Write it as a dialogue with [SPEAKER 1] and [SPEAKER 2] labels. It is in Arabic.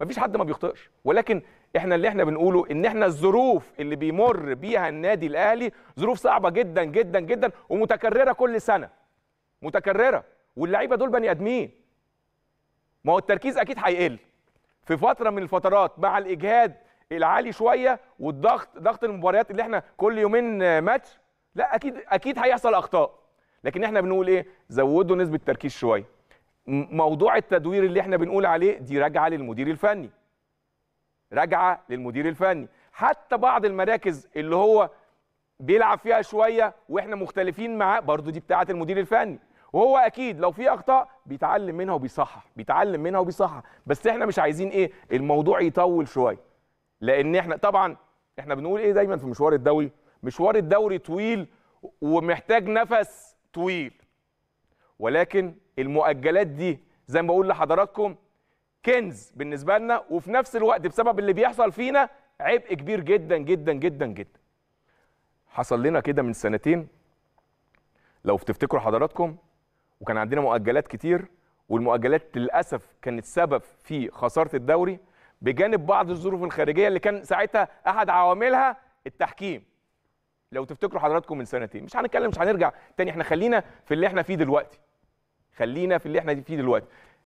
[SPEAKER 1] مفيش حد ما بيخطئش ولكن احنا اللي احنا بنقوله ان احنا الظروف اللي بيمر بيها النادي الاهلي ظروف صعبه جدا جدا جدا ومتكرره كل سنه متكرره واللعيبه دول بني ادمين ما هو التركيز اكيد هيقل في فتره من الفترات مع الاجهاد العالي شويه والضغط ضغط المباريات اللي احنا كل يومين ماتش لا اكيد اكيد هيحصل اخطاء لكن احنا بنقول ايه زودوا نسبه التركيز شويه موضوع التدوير اللي احنا بنقول عليه دي راجعه للمدير الفني راجعه للمدير الفني حتى بعض المراكز اللي هو بيلعب فيها شويه واحنا مختلفين معاه برضو دي بتاعه المدير الفني وهو اكيد لو في اخطاء بيتعلم منها وبيصحح بيتعلم منها وبيصحح بس احنا مش عايزين ايه الموضوع يطول شويه لان احنا طبعا احنا بنقول ايه دايما في مشوار الدوري مشوار الدوري طويل ومحتاج نفس طويل ولكن المؤجلات دي زي ما بقول لحضراتكم كنز بالنسبه لنا وفي نفس الوقت بسبب اللي بيحصل فينا عبء كبير جدا جدا جدا جدا حصل لنا كده من سنتين لو تفتكروا حضراتكم وكان عندنا مؤجلات كتير والمؤجلات للاسف كانت سبب في خساره الدوري بجانب بعض الظروف الخارجيه اللي كان ساعتها احد عواملها التحكيم لو تفتكروا حضراتكم من سنتين مش هنتكلم مش هنرجع تاني احنا خلينا في اللي احنا فيه دلوقتي خلينا في اللي احنا فيه دلوقتي